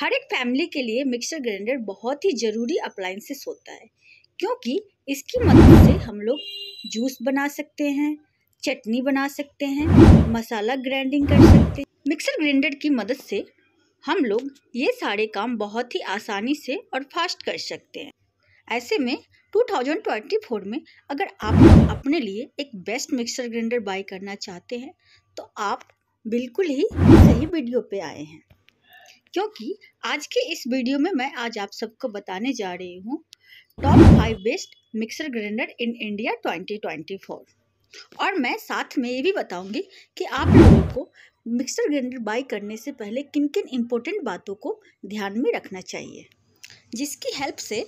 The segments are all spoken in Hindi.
हर एक फैमिली के लिए मिक्सर ग्राइंडर बहुत ही ज़रूरी अप्लाइंसेस होता है क्योंकि इसकी मदद से हम लोग जूस बना सकते हैं चटनी बना सकते हैं मसाला ग्राइंडिंग कर सकते हैं मिक्सर ग्राइंडर की मदद से हम लोग ये सारे काम बहुत ही आसानी से और फास्ट कर सकते हैं ऐसे में 2024 में अगर आप अपने लिए एक बेस्ट मिक्सर ग्राइंडर बाई करना चाहते हैं तो आप बिल्कुल ही सही वीडियो पे आए हैं क्योंकि आज के इस वीडियो में मैं आज आप सबको बताने जा रही हूँ top five best mixer grinder in India 2024 और मैं साथ में ये भी बताऊंगी कि आप लोगों को मिक्सर ग्राइंडर बाई करने से पहले किन किन इम्पोर्टेंट बातों को ध्यान में रखना चाहिए जिसकी हेल्प से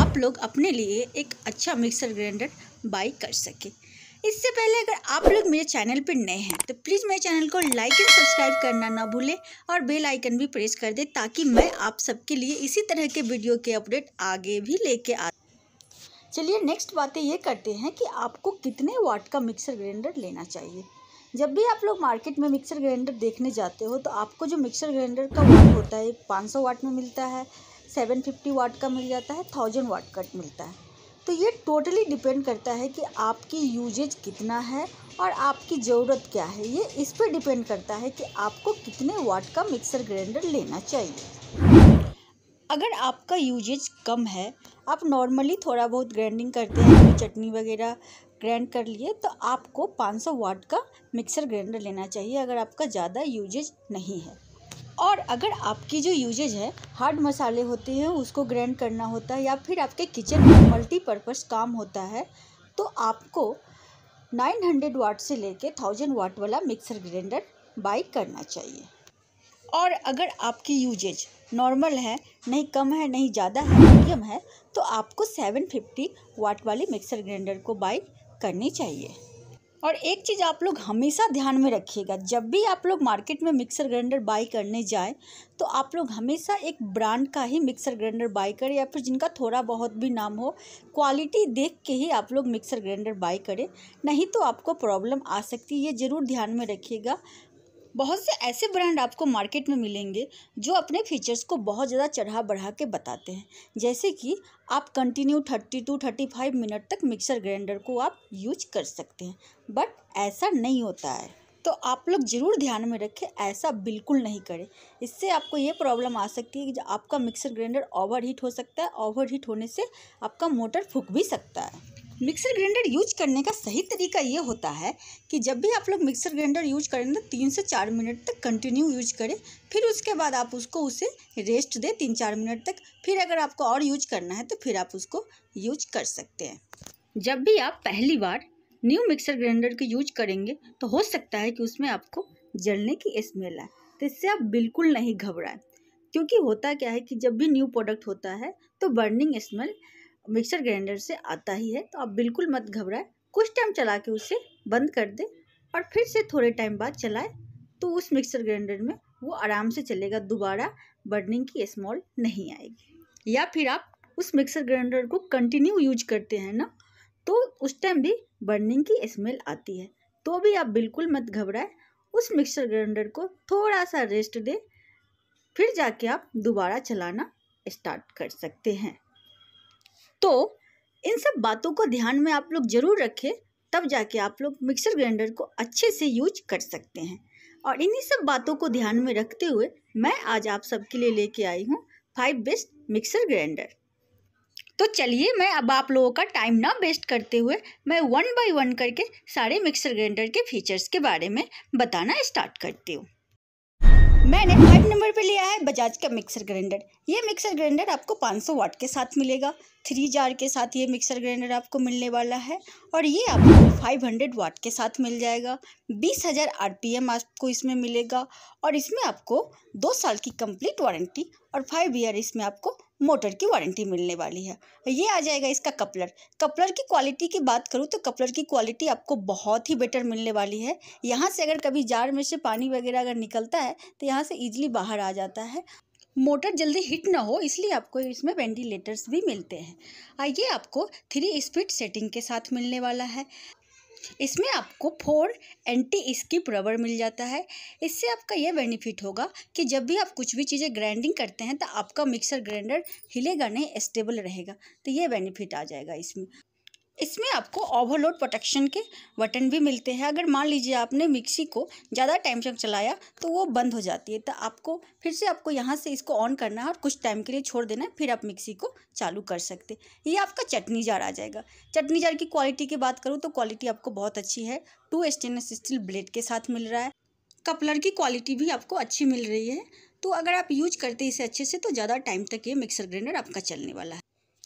आप लोग अपने लिए एक अच्छा मिक्सर ग्राइंडर बाई कर सकें इससे पहले अगर आप लोग मेरे चैनल पर नए हैं तो प्लीज़ मेरे चैनल को लाइक एंड सब्सक्राइब करना ना भूलें और बेल आइकन भी प्रेस कर दें ताकि मैं आप सबके लिए इसी तरह के वीडियो के अपडेट आगे भी लेके आ चलिए नेक्स्ट बातें ये करते हैं कि आपको कितने वाट का मिक्सर ग्राइंडर लेना चाहिए जब भी आप लोग मार्केट में मिक्सर ग्राइंडर देखने जाते हो तो आपको जो मिक्सर ग्राइंडर का वाट होता है सौ वाट में मिलता है फिफ्टी वाट का मिल जाता है थाउजेंड वाट का मिलता है तो ये टोटली डिपेंड करता है कि आपकी यूजेज कितना है और आपकी ज़रूरत क्या है ये इस पर डिपेंड करता है कि आपको कितने वाट का मिक्सर ग्राइंडर लेना चाहिए अगर आपका यूजेज कम है आप नॉर्मली थोड़ा बहुत ग्राइंडिंग करते हैं तो चटनी वगैरह ग्राइंड कर लिए तो आपको 500 वाट का मिक्सर ग्राइंडर लेना चाहिए अगर आपका ज़्यादा यूजेज नहीं है और अगर आपकी जो यूजेज है हार्ड मसाले होते हैं उसको ग्रैंड करना होता है या फिर आपके किचन में मल्टीपर्पज़ काम होता है तो आपको 900 वाट से लेके 1000 वाट वाला मिक्सर ग्राइंडर बाई करना चाहिए और अगर आपकी यूजेज नॉर्मल है नहीं कम है नहीं ज़्यादा है मीडियम है तो आपको 750 वाट वाले मिक्सर ग्राइंडर को बाई करनी चाहिए और एक चीज़ आप लोग हमेशा ध्यान में रखिएगा जब भी आप लोग मार्केट में मिक्सर ग्राइंडर बाई करने जाए तो आप लोग हमेशा एक ब्रांड का ही मिक्सर ग्राइंडर बाई करें या फिर जिनका थोड़ा बहुत भी नाम हो क्वालिटी देख के ही आप लोग मिक्सर ग्राइंडर बाई करें नहीं तो आपको प्रॉब्लम आ सकती है ये ज़रूर ध्यान में रखिएगा बहुत से ऐसे ब्रांड आपको मार्केट में मिलेंगे जो अपने फीचर्स को बहुत ज़्यादा चढ़ा बढ़ा के बताते हैं जैसे कि आप continue thirty two thirty five minute तक मिक्सर ग्राइंडर को आप यूज कर सकते हैं बट ऐसा नहीं होता है तो आप लोग ज़रूर ध्यान में रखें ऐसा बिल्कुल नहीं करें इससे आपको ये प्रॉब्लम आ सकती है कि आपका मिक्सर ग्राइंडर ओवर हीट हो सकता है ओवर हीट होने से आपका मोटर फूक भी सकता है मिक्सर ग्राइंडर यूज करने का सही तरीका ये होता है कि जब भी आप लोग मिक्सर ग्राइंडर यूज करें तो तीन से चार मिनट तक कंटिन्यू यूज करें फिर उसके बाद आप उसको उसे रेस्ट दें तीन चार मिनट तक फिर अगर आपको और यूज करना है तो फिर आप उसको यूज कर सकते हैं जब भी आप पहली बार न्यू मिक्सर ग्राइंडर को यूज करेंगे तो हो सकता है कि उसमें आपको जलने की स्मेल आए तो इससे आप बिल्कुल नहीं घबराएं क्योंकि होता क्या है कि जब भी न्यू प्रोडक्ट होता है तो बर्निंग स्मेल मिक्सर ग्राइंडर से आता ही है तो आप बिल्कुल मत घबराएं कुछ टाइम चला के उसे बंद कर दें और फिर से थोड़े टाइम बाद चलाएं तो उस मिक्सर ग्राइंडर में वो आराम से चलेगा दोबारा बर्निंग की स्मॉल नहीं आएगी या फिर आप उस मिक्सर ग्राइंडर को कंटिन्यू यूज करते हैं ना तो उस टाइम भी बर्निंग की स्मेल आती है तो भी आप बिल्कुल मत घबराएं उस मिक्सर ग्राइंडर को थोड़ा सा रेस्ट दें फिर जाके आप दोबारा चलाना स्टार्ट कर सकते हैं तो इन सब बातों को ध्यान में आप लोग ज़रूर रखें तब जाके आप लोग मिक्सर ग्राइंडर को अच्छे से यूज कर सकते हैं और इन्हीं सब बातों को ध्यान में रखते हुए मैं आज आप सबके लिए लेके आई हूँ फाइव बेस्ट मिक्सर ग्राइंडर तो चलिए मैं अब आप लोगों का टाइम ना वेस्ट करते हुए मैं वन बाय वन करके सारे मिक्सर ग्राइंडर के फीचर्स के बारे में बताना स्टार्ट करती हूँ मैंने फाइव नंबर पे लिया है बजाज का मिक्सर ग्राइंडर ये मिक्सर ग्राइंडर आपको 500 वाट के साथ मिलेगा थ्री जार के साथ ये मिक्सर ग्राइंडर आपको मिलने वाला है और ये आपको 500 वाट के साथ मिल जाएगा 20,000 आरपीएम आपको इसमें मिलेगा और इसमें आपको दो साल की कंप्लीट वारंटी और फाइव ईयर इसमें आपको मोटर की वारंटी मिलने वाली है ये आ जाएगा इसका कपलर कपलर की क्वालिटी की बात करूँ तो कपलर की क्वालिटी आपको बहुत ही बेटर मिलने वाली है यहाँ से अगर कभी जार में से पानी वगैरह अगर निकलता है तो यहाँ से ईजिली बाहर आ जाता है मोटर जल्दी हिट ना हो इसलिए आपको इसमें वेंटिलेटर्स भी मिलते हैं ये आपको थ्री स्पीड सेटिंग के साथ मिलने वाला है इसमें आपको फोर एंटी स्किप रबर मिल जाता है इससे आपका यह बेनिफिट होगा कि जब भी आप कुछ भी चीज़ें ग्राइंडिंग करते हैं तो आपका मिक्सर ग्राइंडर हिलेगा नहीं स्टेबल रहेगा तो ये बेनिफिट आ जाएगा इसमें इसमें आपको ओवरलोड प्रोटेक्शन के बटन भी मिलते हैं अगर मान लीजिए आपने मिक्सी को ज़्यादा टाइम तक चलाया तो वो बंद हो जाती है तो आपको फिर से आपको यहाँ से इसको ऑन करना है और कुछ टाइम के लिए छोड़ देना है फिर आप मिक्सी को चालू कर सकते ये आपका चटनी जार आ जाएगा चटनी जार की क्वालिटी की बात करूँ तो क्वालिटी आपको बहुत अच्छी है टू स्टेनलेस स्टील ब्लेड के साथ मिल रहा है कपलर की क्वालिटी भी आपको अच्छी मिल रही है तो अगर आप यूज करते इसे अच्छे से तो ज़्यादा टाइम तक ये मिक्सर ग्राइंडर आपका चलने वाला है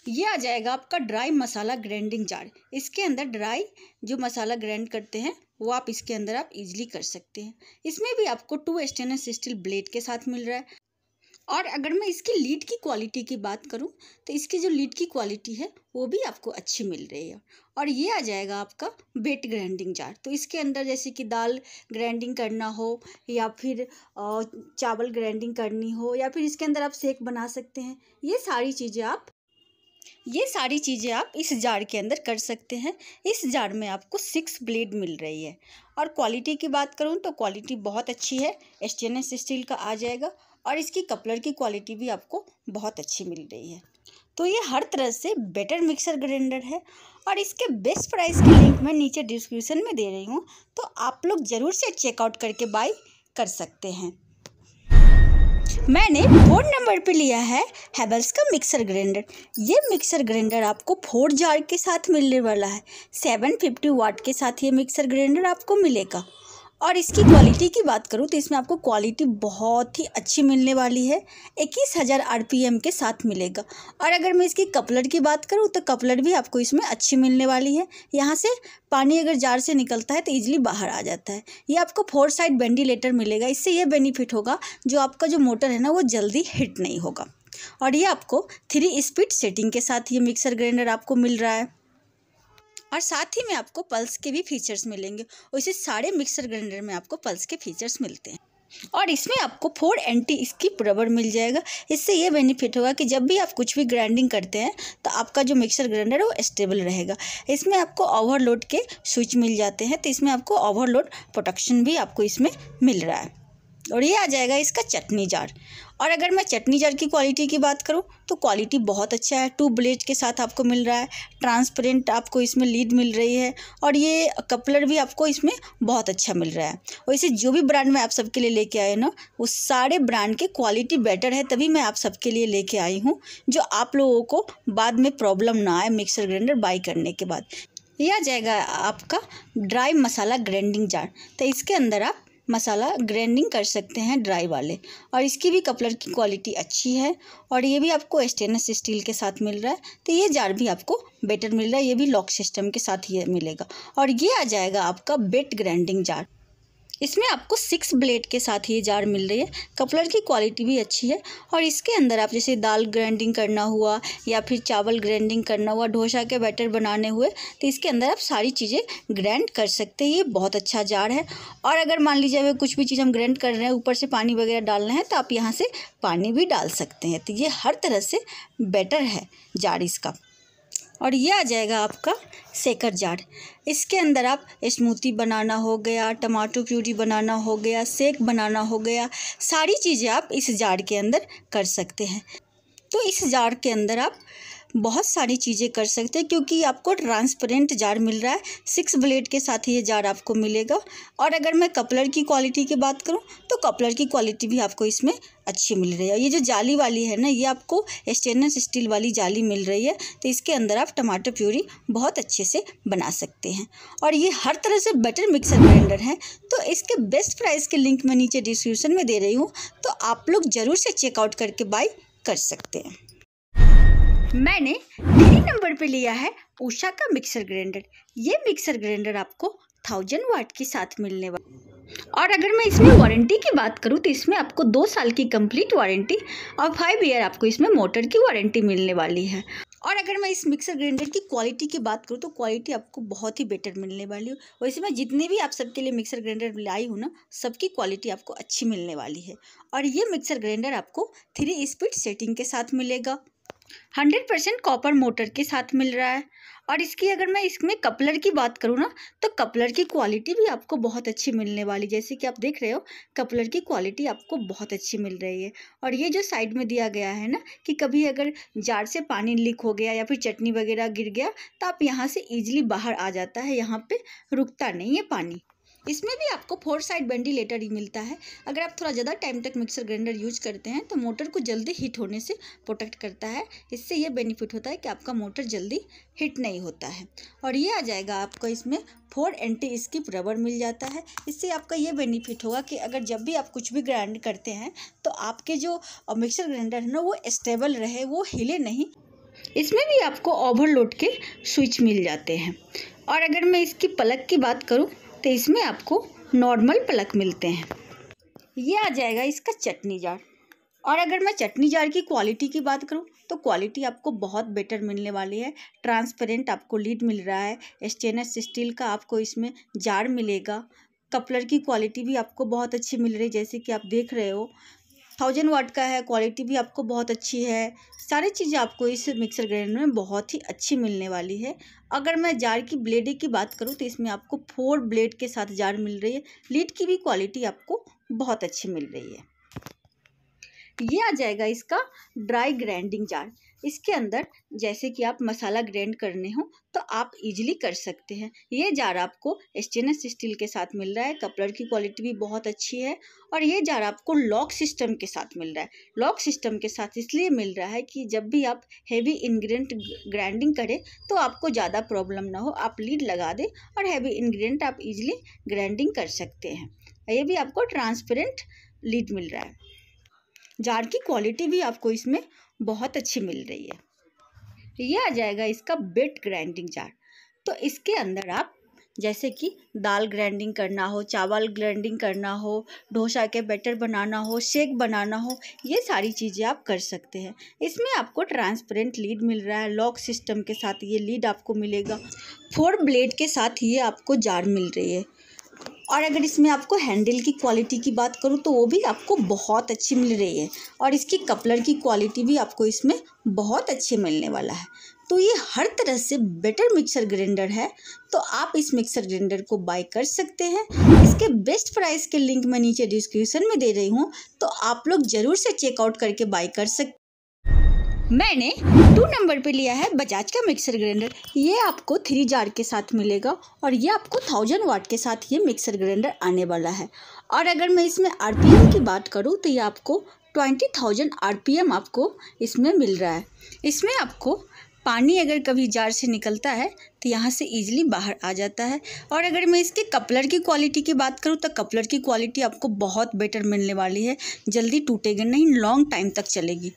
ये आ जाएगा आपका ड्राई मसाला ग्राइंडिंग जार इसके अंदर ड्राई जो मसाला ग्राइंड करते हैं वो आप इसके अंदर आप इजीली कर सकते हैं इसमें भी आपको टू स्टेनलेस स्टील ब्लेड के साथ मिल रहा है और अगर मैं इसकी लीड की क्वालिटी की बात करूं तो इसकी जो लीड की क्वालिटी है वो भी आपको अच्छी मिल रही है और ये आ जाएगा आपका बेट ग्राइंडिंग जार तो इसके अंदर जैसे कि दाल ग्राइंडिंग करना हो या फिर चावल ग्राइंडिंग करनी हो या फिर इसके अंदर आप सेक बना सकते हैं ये सारी चीज़ें आप ये सारी चीज़ें आप इस जार के अंदर कर सकते हैं इस जार में आपको सिक्स ब्लेड मिल रही है और क्वालिटी की बात करूँ तो क्वालिटी बहुत अच्छी है एस स्टील का आ जाएगा और इसकी कपलर की क्वालिटी भी आपको बहुत अच्छी मिल रही है तो ये हर तरह से बेटर मिक्सर ग्राइंडर है और इसके बेस्ट प्राइस की लिंक मैं नीचे डिस्क्रिप्शन में दे रही हूँ तो आप लोग ज़रूर से चेकआउट करके बाई कर सकते हैं मैंने फोर्थ नंबर पे लिया है हैवल्स का मिक्सर ग्राइंडर ये मिक्सर ग्राइंडर आपको फोर जार के साथ मिलने वाला है सेवन फिफ्टी वाट के साथ ये मिक्सर ग्राइंडर आपको मिलेगा और इसकी क्वालिटी की बात करूँ तो इसमें आपको क्वालिटी बहुत ही अच्छी मिलने वाली है इक्कीस हज़ार आर के साथ मिलेगा और अगर मैं इसकी कपलर की बात करूँ तो कपलर भी आपको इसमें अच्छी मिलने वाली है यहाँ से पानी अगर जार से निकलता है तो ईजिली बाहर आ जाता है ये आपको फोर साइड वेंटिलेटर मिलेगा इससे यह बेनिफिट होगा जो आपका जो मोटर है ना वो जल्दी हिट नहीं होगा और ये आपको थ्री स्पीड सेटिंग के साथ ये मिक्सर ग्राइंडर आपको मिल रहा है और साथ ही में आपको पल्स के भी फीचर्स मिलेंगे और इसे सारे मिक्सर ग्राइंडर में आपको पल्स के फीचर्स मिलते हैं और इसमें आपको फोर एंटी स्किप रबर मिल जाएगा इससे ये बेनिफिट होगा कि जब भी आप कुछ भी ग्राइंडिंग करते हैं तो आपका जो मिक्सर ग्राइंडर है वो स्टेबल रहेगा इसमें आपको ओवरलोड के स्विच मिल जाते हैं तो इसमें आपको ओवरलोड प्रोटेक्शन भी आपको इसमें मिल रहा है और ये आ जाएगा इसका चटनी जार और अगर मैं चटनी जार की क्वालिटी की बात करूँ तो क्वालिटी बहुत अच्छा है टू ब्लेड के साथ आपको मिल रहा है ट्रांसपेरेंट आपको इसमें लीड मिल रही है और ये कपलर भी आपको इसमें बहुत अच्छा मिल रहा है वैसे जो भी ब्रांड मैं आप सबके लिए लेके आए ना वो सारे ब्रांड के क्वालिटी बेटर है तभी मैं आप सबके लिए लेके आई हूँ जो आप लोगों को बाद में प्रॉब्लम ना आए मिक्सर ग्राइंडर बाई करने के बाद यह आ जाएगा आपका ड्राई मसाला ग्राइंडिंग जार तो इसके अंदर आप मसाला ग्राइंडिंग कर सकते हैं ड्राई वाले और इसकी भी कपलर की क्वालिटी अच्छी है और ये भी आपको स्टेनलेस स्टील के साथ मिल रहा है तो ये जार भी आपको बेटर मिल रहा है ये भी लॉक सिस्टम के साथ ये मिलेगा और ये आ जाएगा आपका बेट ग्राइंडिंग जार इसमें आपको सिक्स ब्लेड के साथ ये जार मिल रही है कपलर की क्वालिटी भी अच्छी है और इसके अंदर आप जैसे दाल ग्राइंडिंग करना हुआ या फिर चावल ग्राइंडिंग करना हुआ डोसा के बैटर बनाने हुए तो इसके अंदर आप सारी चीज़ें ग्राइंड कर सकते हैं ये बहुत अच्छा जार है और अगर मान लीजिए अगर कुछ भी चीज़ हम ग्राइंड कर रहे हैं ऊपर से पानी वगैरह डालना है तो आप यहाँ से पानी भी डाल सकते हैं तो ये हर तरह से बेटर है जार इसका और ये आ जाएगा आपका सेकर जार इसके अंदर आप स्मूथी बनाना हो गया टमाटो प्यूरी बनाना हो गया सेक बनाना हो गया सारी चीज़ें आप इस जार के अंदर कर सकते हैं तो इस जार के अंदर आप बहुत सारी चीज़ें कर सकते हैं क्योंकि आपको ट्रांसपेरेंट जार मिल रहा है सिक्स ब्लेड के साथ ये जार आपको मिलेगा और अगर मैं कपलर की क्वालिटी की बात करूँ तो कपलर की क्वालिटी भी आपको इसमें अच्छी मिल रही है ये जो जाली वाली है ना ये आपको स्टेनलेस स्टील वाली जाली मिल रही है तो इसके अंदर आप टमाटर प्यूरी बहुत अच्छे से बना सकते हैं और ये हर तरह से बेटर मिक्सर ग्राइंडर है तो इसके बेस्ट प्राइस के लिंक मैं नीचे डिस्क्रिप्शन में दे रही हूँ तो आप लोग ज़रूर से चेकआउट करके बाई कर सकते हैं मैंने तीन नंबर पे लिया है उषा का मिक्सर ग्राइंडर ये मिक्सर ग्राइंडर आपको थाउजेंड वाट के साथ मिलने वाला और अगर मैं इसमें वारंटी की बात करूँ तो इसमें आपको दो साल की कंप्लीट वारंटी और फाइव ईयर आपको इसमें मोटर की वारंटी मिलने वाली है और अगर मैं इस मिक्सर ग्राइंडर की क्वालिटी की बात करूँ तो क्वालिटी आपको बहुत ही बेटर मिलने वाली हो वैसे मैं जितने भी आप सबके लिए मिक्सर ग्राइंडर लाई हूँ ना सबकी क्वालिटी आपको अच्छी मिलने वाली है और ये मिक्सर ग्राइंडर आपको थ्री स्पीड सेटिंग के साथ मिलेगा हंड्रेड परसेंट कॉपर मोटर के साथ मिल रहा है और इसकी अगर मैं इसमें कपलर की बात करूँ ना तो कपलर की क्वालिटी भी आपको बहुत अच्छी मिलने वाली जैसे कि आप देख रहे हो कपलर की क्वालिटी आपको बहुत अच्छी मिल रही है और ये जो साइड में दिया गया है ना कि कभी अगर जार से पानी लीक हो गया या फिर चटनी वगैरह गिर गया तो आप यहाँ से ईजिली बाहर आ जाता है यहाँ पर रुकता नहीं है पानी इसमें भी आपको फोर साइड वेंटिलेटर ही मिलता है अगर आप थोड़ा ज़्यादा टाइम तक मिक्सर ग्राइंडर यूज करते हैं तो मोटर को जल्दी हीट होने से प्रोटेक्ट करता है इससे यह बेनिफिट होता है कि आपका मोटर जल्दी हीट नहीं होता है और ये आ जाएगा आपको इसमें फोर एंटी स्किप रबर मिल जाता है इससे आपका ये बेनिफिट होगा कि अगर जब भी आप कुछ भी ग्राइंड करते हैं तो आपके जो मिक्सर ग्राइंडर है ना वो स्टेबल रहे वो हिले नहीं इसमें भी आपको ओवरलोड के स्विच मिल जाते हैं और अगर मैं इसकी पलक की बात करूँ तो इसमें आपको नॉर्मल पलक मिलते हैं ये आ जाएगा इसका चटनी जार और अगर मैं चटनी जार की क्वालिटी की बात करूँ तो क्वालिटी आपको बहुत बेटर मिलने वाली है ट्रांसपेरेंट आपको लीड मिल रहा है स्टेनलेस स्टील का आपको इसमें जार मिलेगा कपलर की क्वालिटी भी आपको बहुत अच्छी मिल रही है जैसे कि आप देख रहे हो थाउजेंड वाट का है क्वालिटी भी आपको बहुत अच्छी है सारी चीज़ें आपको इस मिक्सर ग्राइंडर में बहुत ही अच्छी मिलने वाली है अगर मैं जार की ब्लेड की बात करूँ तो इसमें आपको फोर ब्लेड के साथ जार मिल रही है लीड की भी क्वालिटी आपको बहुत अच्छी मिल रही है ये आ जाएगा इसका ड्राई ग्राइंडिंग जार इसके अंदर जैसे कि आप मसाला ग्रैंड करने हो तो आप इजीली कर सकते हैं ये जार आपको स्टेनलेस स्टील के साथ मिल रहा है कपड़र की क्वालिटी भी बहुत अच्छी है और ये जार आपको लॉक सिस्टम के साथ मिल रहा है लॉक सिस्टम के साथ इसलिए मिल रहा है कि जब भी आप हैवी इन्ग्रीडियंट ग्राइंडिंग करें तो आपको ज़्यादा प्रॉब्लम ना हो आप लीड लगा दें और हैवी इन्ग्रीडियंट आप ईजिली ग्राइंडिंग कर सकते हैं ये भी आपको ट्रांसपेरेंट लीड मिल रहा है जार की क्वालिटी भी आपको इसमें बहुत अच्छी मिल रही है तो ये आ जाएगा इसका बेट ग्राइंडिंग जार तो इसके अंदर आप जैसे कि दाल ग्राइंडिंग करना हो चावल ग्राइंडिंग करना हो डोसा के बैटर बनाना हो शेक बनाना हो ये सारी चीज़ें आप कर सकते हैं इसमें आपको ट्रांसपेरेंट लीड मिल रहा है लॉक सिस्टम के साथ ये लीड आपको मिलेगा फोर ब्लेड के साथ ये आपको जार मिल रही है और अगर इसमें आपको हैंडल की क्वालिटी की बात करूँ तो वो भी आपको बहुत अच्छी मिल रही है और इसकी कपलर की क्वालिटी भी आपको इसमें बहुत अच्छे मिलने वाला है तो ये हर तरह से बेटर मिक्सर ग्राइंडर है तो आप इस मिक्सर ग्राइंडर को बाय कर सकते हैं इसके बेस्ट प्राइस के लिंक मैं नीचे डिस्क्रिप्शन में दे रही हूँ तो आप लोग ज़रूर से चेकआउट करके बाय कर सकते मैंने टू नंबर पे लिया है बजाज का मिक्सर ग्राइंडर ये आपको थ्री जार के साथ मिलेगा और ये आपको थाउजेंड वाट के साथ ये मिक्सर ग्राइंडर आने वाला है और अगर मैं इसमें आर की बात करूँ तो ये आपको ट्वेंटी थाउजेंड आर आपको इसमें मिल रहा है इसमें आपको पानी अगर कभी जार से निकलता है तो यहाँ से ईजिली बाहर आ जाता है और अगर मैं इसके कपलर की क्वालिटी की बात करूँ तो कपलर की क्वालिटी आपको बहुत बेटर मिलने वाली है जल्दी टूटेगी नहीं लॉन्ग टाइम तक चलेगी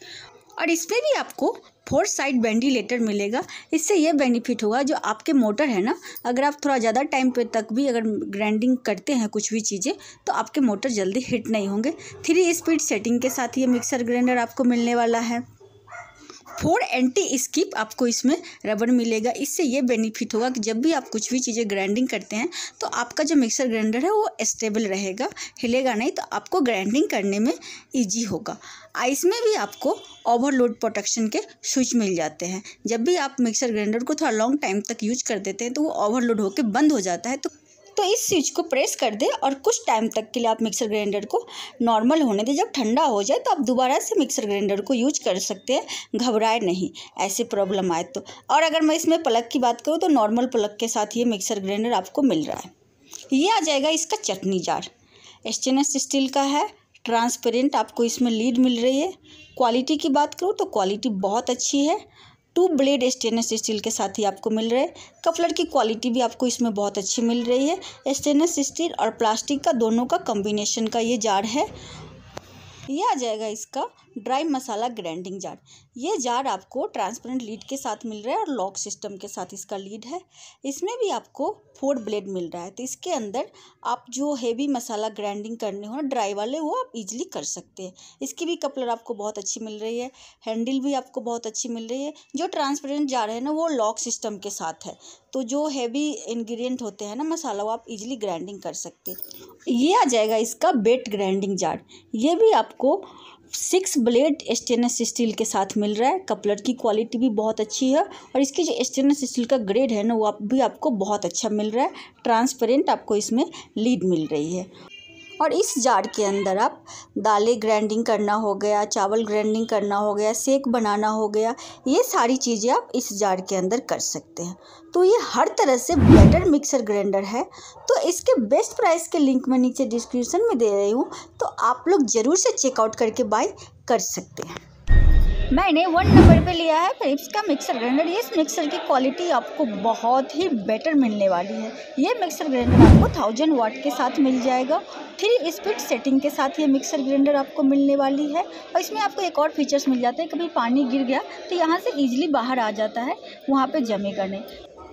और इसमें भी आपको फोर साइड वेंटिलेटर मिलेगा इससे यह बेनिफिट होगा जो आपके मोटर है ना अगर आप थोड़ा ज़्यादा टाइम पे तक भी अगर ग्राइंडिंग करते हैं कुछ भी चीज़ें तो आपके मोटर जल्दी हिट नहीं होंगे थ्री स्पीड सेटिंग के साथ ये मिक्सर ग्राइंडर आपको मिलने वाला है फोर एंटी स्किप आपको इसमें रबर मिलेगा इससे ये बेनिफिट होगा कि जब भी आप कुछ भी चीज़ें ग्राइंडिंग करते हैं तो आपका जो मिक्सर ग्राइंडर है वो स्टेबल रहेगा हिलेगा नहीं तो आपको ग्राइंडिंग करने में ईजी होगा आइस में भी आपको ओवरलोड प्रोटेक्शन के स्विच मिल जाते हैं जब भी आप मिक्सर ग्राइंडर को थोड़ा लॉन्ग टाइम तक यूज कर देते हैं तो वो ओवरलोड होकर बंद हो जाता है तो तो इस स्विच को प्रेस कर दें और कुछ टाइम तक के लिए आप मिक्सर ग्राइंडर को नॉर्मल होने दें जब ठंडा हो जाए तो आप दोबारा से मिक्सर ग्राइंडर को यूज कर सकते हैं घबराए नहीं ऐसे प्रॉब्लम आए तो और अगर मैं इसमें प्लग की बात करूँ तो नॉर्मल प्लग के साथ ये मिक्सर ग्राइंडर आपको मिल रहा है ये आ जाएगा इसका चटनी जार स्टेनलेस स्टील का है ट्रांसपेरेंट आपको इसमें लीड मिल रही है क्वालिटी की बात करूँ तो क्वालिटी बहुत अच्छी है टू ब्लेड स्टेनलेस स्टील के साथ ही आपको मिल रहा है कफलर की क्वालिटी भी आपको इसमें बहुत अच्छी मिल रही है स्टेनलेस स्टील और प्लास्टिक का दोनों का कॉम्बिनेशन का ये जार है ये आ जाएगा इसका ड्राई मसाला ग्राइंडिंग जार ये जार आपको ट्रांसपेरेंट लीड के साथ मिल रहा है और लॉक सिस्टम के साथ इसका लीड है इसमें भी आपको फोर ब्लेड मिल रहा है तो इसके अंदर आप जो हैवी मसाला ग्राइंडिंग करने हो ना ड्राई वाले वो आप इजीली कर सकते हैं इसकी भी कपलर आपको बहुत अच्छी मिल रही है हैंडल भी आपको बहुत अच्छी मिल रही है जो ट्रांसपेरेंट जार है ना वो लॉक सिस्टम के साथ है तो जो हैवी इन्ग्रीडियंट होते हैं ना मसाला वो आप इजिली ग्राइंडिंग कर सकते हैं ये आ जाएगा इसका बेट ग्राइंडिंग जार ये भी आपको सिक्स ब्लेड स्टेनलेस स्टील के साथ मिल रहा है कपलर की क्वालिटी भी बहुत अच्छी है और इसकी जो स्टेनलेस स्टील का ग्रेड है ना वो आप भी आपको बहुत अच्छा मिल रहा है ट्रांसपेरेंट आपको इसमें लीड मिल रही है और इस जार के अंदर आप दालें ग्राइंडिंग करना हो गया चावल ग्राइंडिंग करना हो गया सेक बनाना हो गया ये सारी चीज़ें आप इस जार के अंदर कर सकते हैं तो ये हर तरह से बेटर मिक्सर ग्राइंडर है तो इसके बेस्ट प्राइस के लिंक मैं नीचे डिस्क्रिप्शन में दे रही हूँ तो आप लोग ज़रूर से चेकआउट करके बाई कर सकते हैं मैंने वन नंबर पे लिया है फिलिप्स का मिक्सर ग्राइंडर इस मिक्सर की क्वालिटी आपको बहुत ही बेटर मिलने वाली है ये मिक्सर ग्राइंडर आपको थाउजेंड वाट के साथ मिल जाएगा थ्री स्पीड सेटिंग के साथ ये मिक्सर ग्राइंडर आपको मिलने वाली है और इसमें आपको एक और फीचर्स मिल जाते हैं कभी पानी गिर गया तो यहाँ से ईजिली बाहर आ जाता है वहाँ पर जमे करने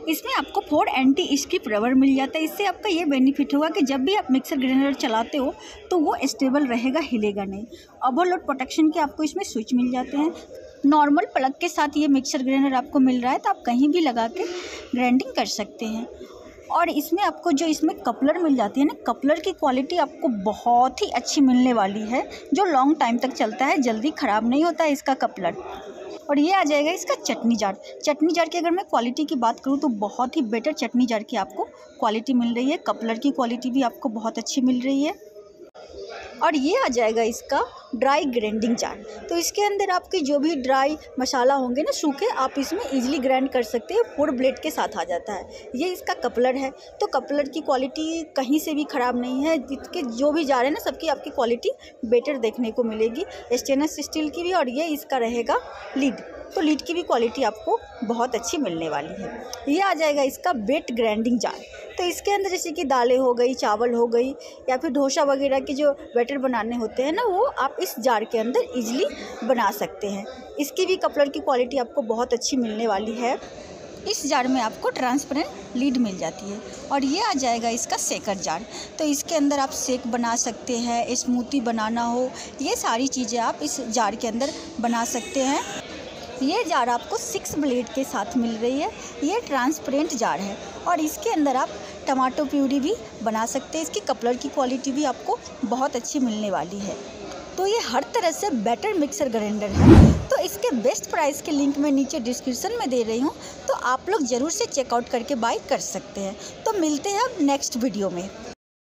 इसमें आपको फोर एंटी स्किप रबर मिल जाता है इससे आपका ये बेनिफिट होगा कि जब भी आप मिक्सर ग्राइंडर चलाते हो तो वो स्टेबल रहेगा हिलेगा नहीं ओवरलोड प्रोटेक्शन के आपको इसमें स्विच मिल जाते हैं नॉर्मल प्लग के साथ ये मिक्सर ग्राइंडर आपको मिल रहा है तो आप कहीं भी लगा के ग्राइंडिंग कर सकते हैं और इसमें आपको जो इसमें कपलर मिल जाती है ना कपलर की क्वालिटी आपको बहुत ही अच्छी मिलने वाली है जो लॉन्ग टाइम तक चलता है जल्दी ख़राब नहीं होता है इसका कपलर और ये आ जाएगा इसका चटनी जार चटनी जार की अगर मैं क्वालिटी की बात करूँ तो बहुत ही बेटर चटनी जार की आपको क्वालिटी मिल रही है कपलर की क्वालिटी भी आपको बहुत अच्छी मिल रही है और ये आ जाएगा इसका ड्राई ग्राइंडिंग जार तो इसके अंदर आपके जो भी ड्राई मसाला होंगे ना सूखे आप इसमें ईजिली ग्राइंड कर सकते हैं फोर ब्लेड के साथ आ जाता है ये इसका कपलर है तो कपलर की क्वालिटी कहीं से भी ख़राब नहीं है जितके जो भी जा रहे हैं ना सबकी आपकी क्वालिटी बेटर देखने को मिलेगी स्टेनलेस स्टील की भी और ये इसका रहेगा लीड तो लीड की भी क्वालिटी आपको बहुत अच्छी मिलने वाली है ये आ जाएगा इसका बेट ग्राइंडिंग जार तो इसके अंदर जैसे कि दालें हो गई चावल हो गई या फिर डोसा वगैरह के जो बैटर बनाने होते हैं ना वो आप इस जार के अंदर ईजिली बना सकते हैं इसकी भी कपलर की क्वालिटी आपको बहुत अच्छी मिलने वाली है इस जार में आपको ट्रांसपेरेंट लीड मिल जाती है और ये आ जाएगा इसका सेकर जार तो इसके अंदर आप सेक बना सकते हैं स्मूथी बनाना हो ये सारी चीज़ें आप इस जार के अंदर बना सकते हैं ये जार आपको सिक्स ब्लेड के साथ मिल रही है ये ट्रांसपेरेंट जार है और इसके अंदर आप टमाटो प्यूरी भी बना सकते हैं इसकी कपलर की क्वालिटी भी आपको बहुत अच्छी मिलने वाली है तो ये हर तरह से बेटर मिक्सर ग्राइंडर है तो इसके बेस्ट प्राइस के लिंक मैं नीचे डिस्क्रिप्शन में दे रही हूँ तो आप लोग ज़रूर से चेकआउट करके बाई कर सकते हैं तो मिलते हैं अब नेक्स्ट वीडियो में